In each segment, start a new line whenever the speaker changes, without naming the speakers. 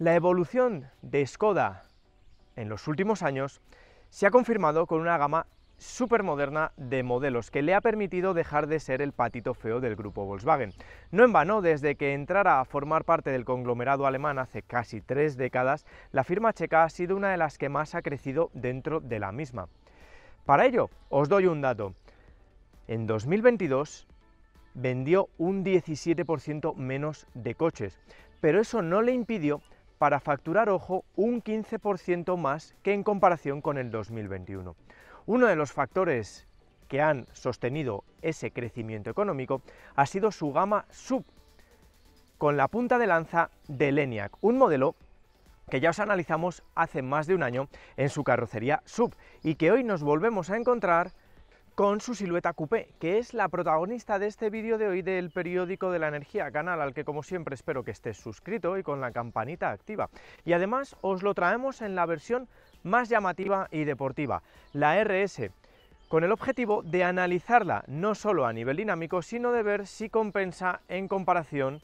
La evolución de Skoda en los últimos años se ha confirmado con una gama moderna de modelos que le ha permitido dejar de ser el patito feo del grupo Volkswagen. No en vano, desde que entrara a formar parte del conglomerado alemán hace casi tres décadas, la firma checa ha sido una de las que más ha crecido dentro de la misma. Para ello, os doy un dato. En 2022 vendió un 17% menos de coches, pero eso no le impidió para facturar, ojo, un 15% más que en comparación con el 2021. Uno de los factores que han sostenido ese crecimiento económico ha sido su gama sub, con la punta de lanza de ENIAC, un modelo que ya os analizamos hace más de un año en su carrocería sub y que hoy nos volvemos a encontrar con su silueta coupé, que es la protagonista de este vídeo de hoy del periódico de la energía, canal al que como siempre espero que estés suscrito y con la campanita activa. Y además os lo traemos en la versión más llamativa y deportiva, la RS, con el objetivo de analizarla no solo a nivel dinámico, sino de ver si compensa en comparación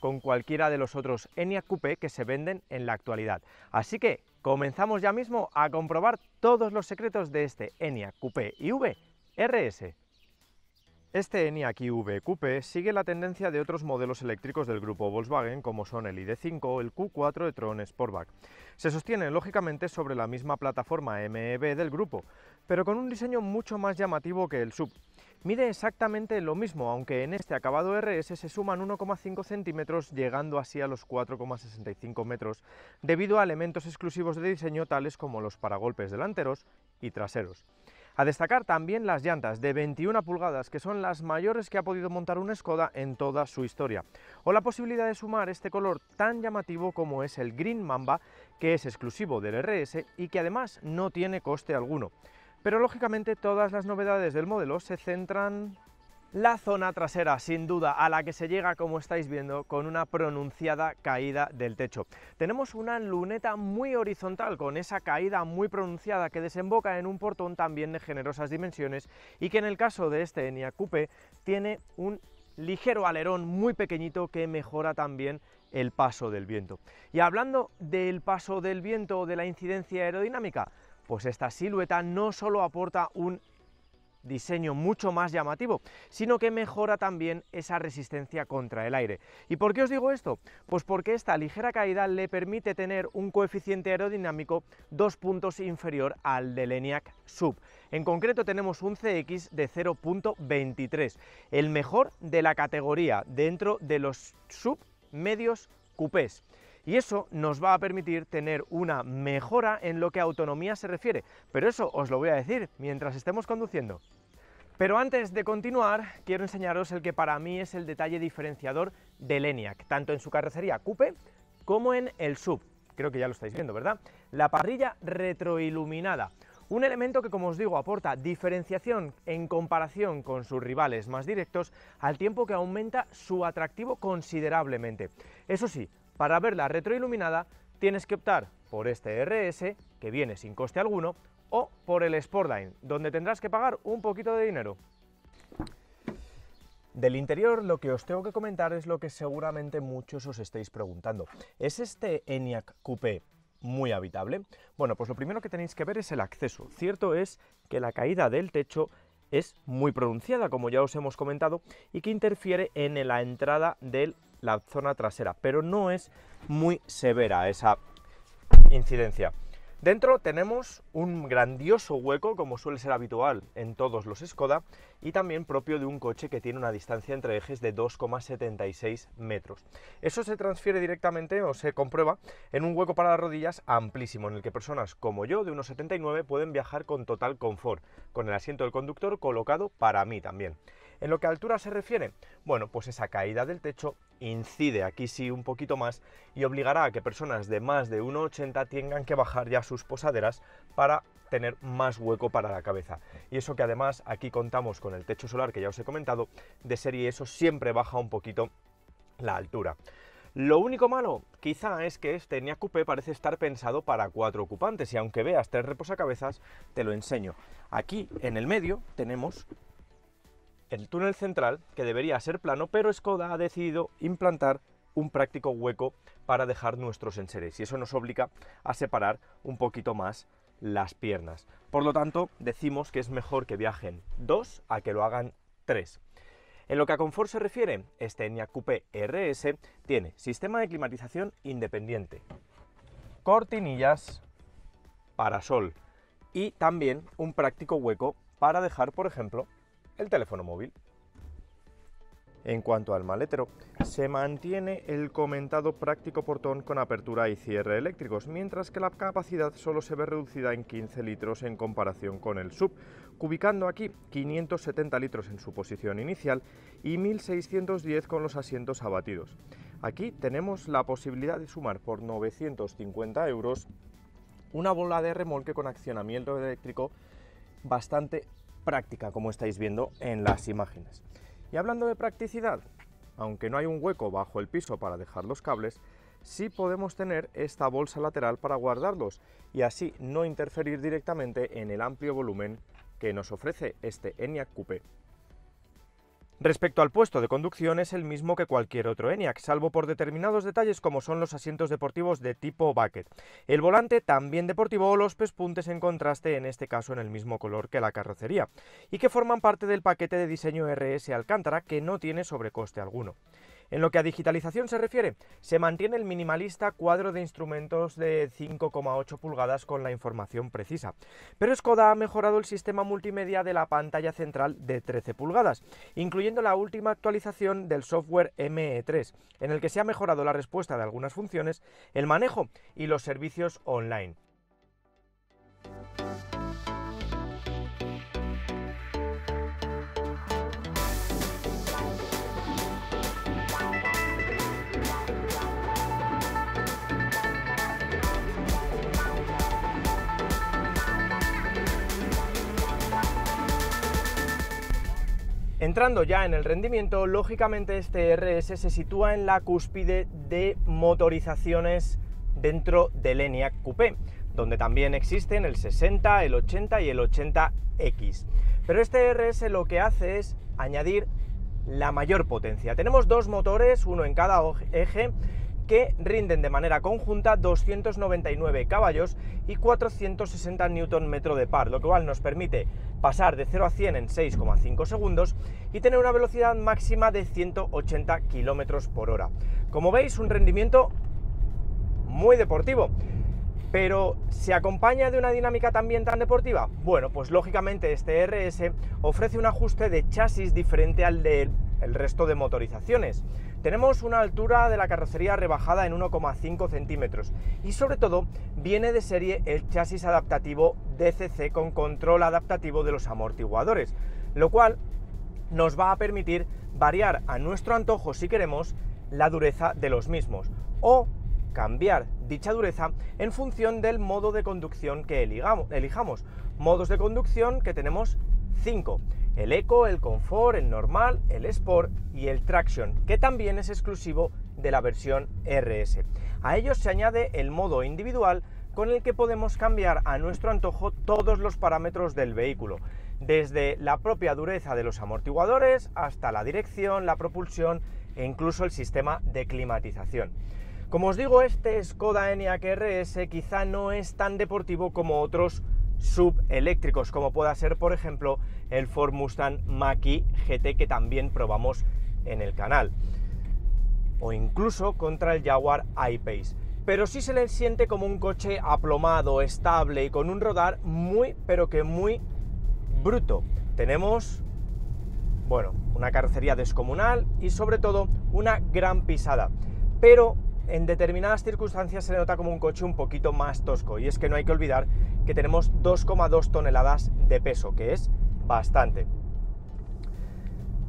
con cualquiera de los otros Enya Coupé que se venden en la actualidad. Así que comenzamos ya mismo a comprobar todos los secretos de este Enya Coupé IV RS. Este ENIAC VQP sigue la tendencia de otros modelos eléctricos del grupo Volkswagen, como son el ID5 o el Q4 de tron Sportback. Se sostiene lógicamente, sobre la misma plataforma MEB del grupo, pero con un diseño mucho más llamativo que el sub. Mide exactamente lo mismo, aunque en este acabado RS se suman 1,5 centímetros, llegando así a los 4,65 metros, debido a elementos exclusivos de diseño tales como los paragolpes delanteros y traseros. A destacar también las llantas de 21 pulgadas, que son las mayores que ha podido montar un Skoda en toda su historia, o la posibilidad de sumar este color tan llamativo como es el Green Mamba, que es exclusivo del RS y que además no tiene coste alguno. Pero lógicamente todas las novedades del modelo se centran la zona trasera, sin duda, a la que se llega, como estáis viendo, con una pronunciada caída del techo. Tenemos una luneta muy horizontal, con esa caída muy pronunciada que desemboca en un portón también de generosas dimensiones y que en el caso de este eniacupe tiene un ligero alerón muy pequeñito que mejora también el paso del viento. Y hablando del paso del viento o de la incidencia aerodinámica, pues esta silueta no solo aporta un diseño mucho más llamativo, sino que mejora también esa resistencia contra el aire. ¿Y por qué os digo esto? Pues porque esta ligera caída le permite tener un coeficiente aerodinámico dos puntos inferior al del ENIAC Sub. En concreto tenemos un CX de 0.23, el mejor de la categoría dentro de los sub medios cupés y eso nos va a permitir tener una mejora en lo que a autonomía se refiere, pero eso os lo voy a decir mientras estemos conduciendo. Pero antes de continuar, quiero enseñaros el que para mí es el detalle diferenciador del ENIAC, tanto en su carrocería coupe como en el sub. Creo que ya lo estáis viendo, ¿verdad? La parrilla retroiluminada. Un elemento que, como os digo, aporta diferenciación en comparación con sus rivales más directos, al tiempo que aumenta su atractivo considerablemente. Eso sí, para verla retroiluminada tienes que optar por este RS, que viene sin coste alguno, o por el Sportline, donde tendrás que pagar un poquito de dinero. Del interior lo que os tengo que comentar es lo que seguramente muchos os estáis preguntando. ¿Es este ENIAC Coupé muy habitable? Bueno, pues lo primero que tenéis que ver es el acceso. Cierto es que la caída del techo es muy pronunciada, como ya os hemos comentado, y que interfiere en la entrada del la zona trasera, pero no es muy severa esa incidencia. Dentro tenemos un grandioso hueco, como suele ser habitual en todos los Skoda, y también propio de un coche que tiene una distancia entre ejes de 2,76 metros. Eso se transfiere directamente o se comprueba en un hueco para las rodillas amplísimo, en el que personas como yo, de unos 79 pueden viajar con total confort, con el asiento del conductor colocado para mí también. En lo que a altura se refiere, bueno, pues esa caída del techo incide aquí sí un poquito más y obligará a que personas de más de 1,80 tengan que bajar ya sus posaderas para tener más hueco para la cabeza. Y eso que además aquí contamos con el techo solar que ya os he comentado de serie, eso siempre baja un poquito la altura. Lo único malo quizá es que este Nia Coupé parece estar pensado para cuatro ocupantes y aunque veas tres reposacabezas te lo enseño. Aquí en el medio tenemos el túnel central, que debería ser plano, pero Skoda ha decidido implantar un práctico hueco para dejar nuestros enseres y eso nos obliga a separar un poquito más las piernas. Por lo tanto, decimos que es mejor que viajen dos a que lo hagan tres. En lo que a confort se refiere, este Enya RS tiene sistema de climatización independiente, cortinillas para sol y también un práctico hueco para dejar, por ejemplo, el teléfono móvil. En cuanto al maletero, se mantiene el comentado práctico portón con apertura y cierre eléctricos, mientras que la capacidad solo se ve reducida en 15 litros en comparación con el sub, ubicando aquí 570 litros en su posición inicial y 1610 con los asientos abatidos. Aquí tenemos la posibilidad de sumar por 950 euros una bola de remolque con accionamiento eléctrico bastante práctica, como estáis viendo en las imágenes. Y hablando de practicidad, aunque no hay un hueco bajo el piso para dejar los cables, sí podemos tener esta bolsa lateral para guardarlos y así no interferir directamente en el amplio volumen que nos ofrece este ENIAC Coupé. Respecto al puesto de conducción es el mismo que cualquier otro ENIAC, salvo por determinados detalles como son los asientos deportivos de tipo bucket. El volante también deportivo o los pespuntes en contraste, en este caso en el mismo color que la carrocería, y que forman parte del paquete de diseño RS Alcántara que no tiene sobrecoste alguno. En lo que a digitalización se refiere, se mantiene el minimalista cuadro de instrumentos de 5,8 pulgadas con la información precisa, pero Skoda ha mejorado el sistema multimedia de la pantalla central de 13 pulgadas, incluyendo la última actualización del software ME3, en el que se ha mejorado la respuesta de algunas funciones, el manejo y los servicios online. Entrando ya en el rendimiento, lógicamente este RS se sitúa en la cúspide de motorizaciones dentro del ENIAC Coupé, donde también existen el 60, el 80 y el 80X. Pero este RS lo que hace es añadir la mayor potencia. Tenemos dos motores, uno en cada eje, que rinden de manera conjunta 299 caballos y 460 Nm de par, lo cual nos permite pasar de 0 a 100 en 6,5 segundos y tener una velocidad máxima de 180 km por hora. Como veis, un rendimiento muy deportivo. Pero ¿se acompaña de una dinámica también tan deportiva? Bueno, pues lógicamente este RS ofrece un ajuste de chasis diferente al del resto de motorizaciones. Tenemos una altura de la carrocería rebajada en 1,5 centímetros y sobre todo viene de serie el chasis adaptativo DCC con control adaptativo de los amortiguadores, lo cual nos va a permitir variar a nuestro antojo si queremos la dureza de los mismos o cambiar dicha dureza en función del modo de conducción que elijamos, elijamos. Modos de conducción que tenemos 5. El Eco, el Confort, el Normal, el Sport y el Traction, que también es exclusivo de la versión RS. A ellos se añade el modo individual con el que podemos cambiar a nuestro antojo todos los parámetros del vehículo, desde la propia dureza de los amortiguadores hasta la dirección, la propulsión e incluso el sistema de climatización. Como os digo, este Skoda Enyaq RS quizá no es tan deportivo como otros subeléctricos, como pueda ser, por ejemplo, el Ford Mustang Mach-E GT que también probamos en el canal, o incluso contra el Jaguar I-Pace. Pero si se le siente como un coche aplomado, estable y con un rodar muy, pero que muy bruto. Tenemos, bueno, una carrocería descomunal y sobre todo una gran pisada. Pero en determinadas circunstancias se nota como un coche un poquito más tosco. Y es que no hay que olvidar que tenemos 2,2 toneladas de peso, que es bastante.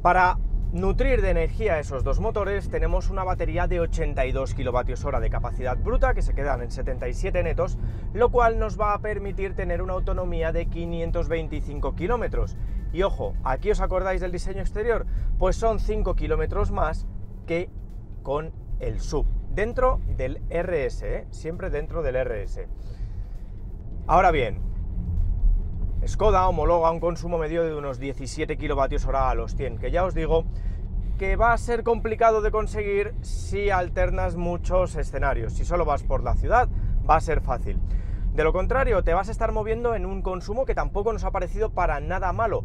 Para nutrir de energía esos dos motores tenemos una batería de 82 kWh de capacidad bruta que se quedan en 77 netos, lo cual nos va a permitir tener una autonomía de 525 kilómetros. Y ojo, aquí os acordáis del diseño exterior, pues son 5 kilómetros más que con el sub. Dentro del RS, ¿eh? siempre dentro del RS. Ahora bien, Skoda homologa un consumo medio de unos 17 hora a los 100, que ya os digo que va a ser complicado de conseguir si alternas muchos escenarios. Si solo vas por la ciudad, va a ser fácil. De lo contrario, te vas a estar moviendo en un consumo que tampoco nos ha parecido para nada malo,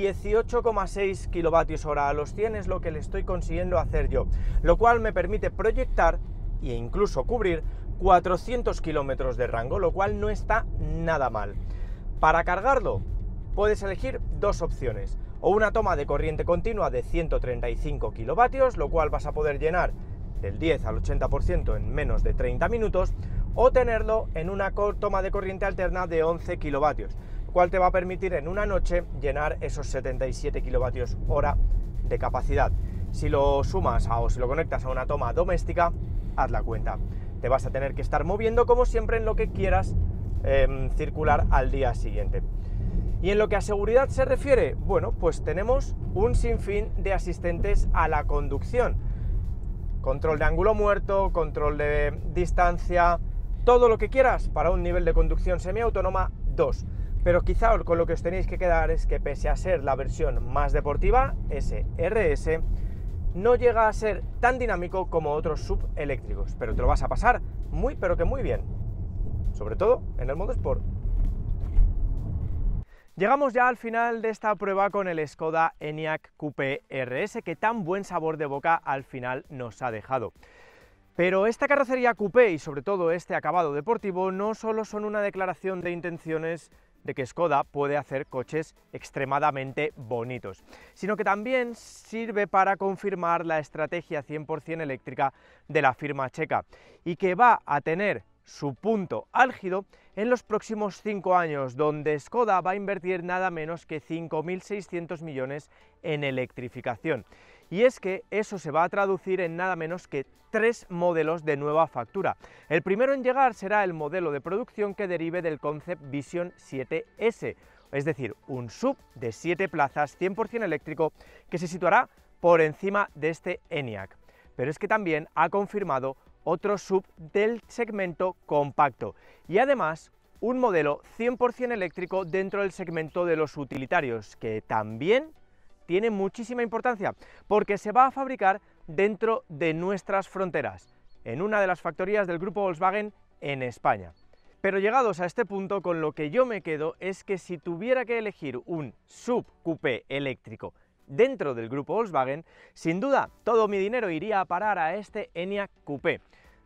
18,6 kilovatios hora a los 100 es lo que le estoy consiguiendo hacer yo, lo cual me permite proyectar e incluso cubrir 400 kilómetros de rango, lo cual no está nada mal. Para cargarlo puedes elegir dos opciones, o una toma de corriente continua de 135 kilovatios, lo cual vas a poder llenar del 10 al 80% en menos de 30 minutos, o tenerlo en una toma de corriente alterna de 11 kilovatios cual te va a permitir en una noche llenar esos 77 kilovatios hora de capacidad. Si lo sumas o si lo conectas a una toma doméstica, haz la cuenta. Te vas a tener que estar moviendo como siempre en lo que quieras em, circular al día siguiente. Y en lo que a seguridad se refiere, bueno, pues tenemos un sinfín de asistentes a la conducción. Control de ángulo muerto, control de distancia, todo lo que quieras para un nivel de conducción semiautónoma 2. Pero quizá con lo que os tenéis que quedar es que pese a ser la versión más deportiva, SRS, no llega a ser tan dinámico como otros sub eléctricos, pero te lo vas a pasar muy pero que muy bien, sobre todo en el modo sport. Llegamos ya al final de esta prueba con el Skoda Enyaq Coupé RS que tan buen sabor de boca al final nos ha dejado. Pero esta carrocería coupé y sobre todo este acabado deportivo no solo son una declaración de intenciones, de que Skoda puede hacer coches extremadamente bonitos, sino que también sirve para confirmar la estrategia 100% eléctrica de la firma checa y que va a tener su punto álgido en los próximos cinco años, donde Skoda va a invertir nada menos que 5.600 millones en electrificación y es que eso se va a traducir en nada menos que tres modelos de nueva factura. El primero en llegar será el modelo de producción que derive del Concept Vision 7S, es decir, un sub de 7 plazas 100% eléctrico que se situará por encima de este ENIAC. Pero es que también ha confirmado otro sub del segmento compacto y además un modelo 100% eléctrico dentro del segmento de los utilitarios que también tiene muchísima importancia porque se va a fabricar dentro de nuestras fronteras, en una de las factorías del grupo Volkswagen en España. Pero llegados a este punto, con lo que yo me quedo es que si tuviera que elegir un sub coupé eléctrico dentro del grupo Volkswagen, sin duda todo mi dinero iría a parar a este Enyaq Coupé.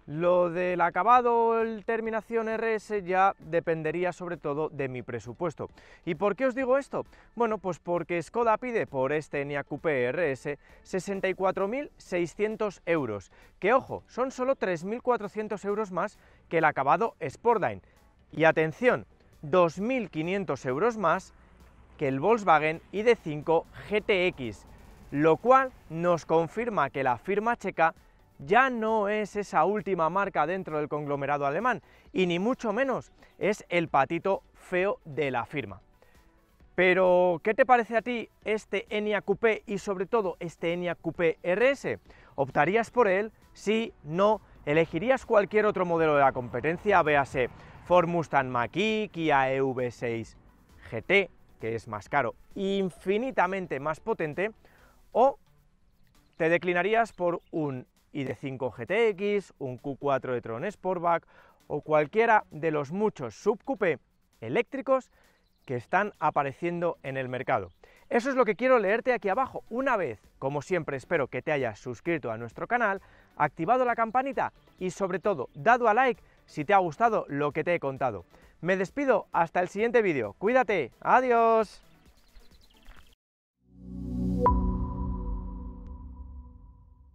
Lo del acabado, el terminación RS ya dependería sobre todo de mi presupuesto. ¿Y por qué os digo esto? Bueno, pues porque Skoda pide por este Nia RS 64.600 euros, que ojo, son solo 3.400 euros más que el acabado Sportline. Y atención, 2.500 euros más que el Volkswagen ID5 GTX, lo cual nos confirma que la firma checa ya no es esa última marca dentro del conglomerado alemán y ni mucho menos es el patito feo de la firma. Pero, ¿qué te parece a ti este Enya Coupé y sobre todo este Enya Coupé RS? ¿Optarías por él? Sí, no. ¿Elegirías cualquier otro modelo de la competencia? Véase Ford Mustang Kia EV6 GT, que es más caro, infinitamente más potente, o te declinarías por un y de 5 GTX, un Q4 de Tron Sportback o cualquiera de los muchos subcupe eléctricos que están apareciendo en el mercado. Eso es lo que quiero leerte aquí abajo. Una vez, como siempre, espero que te hayas suscrito a nuestro canal, activado la campanita y sobre todo dado a like si te ha gustado lo que te he contado. Me despido hasta el siguiente vídeo. Cuídate. Adiós.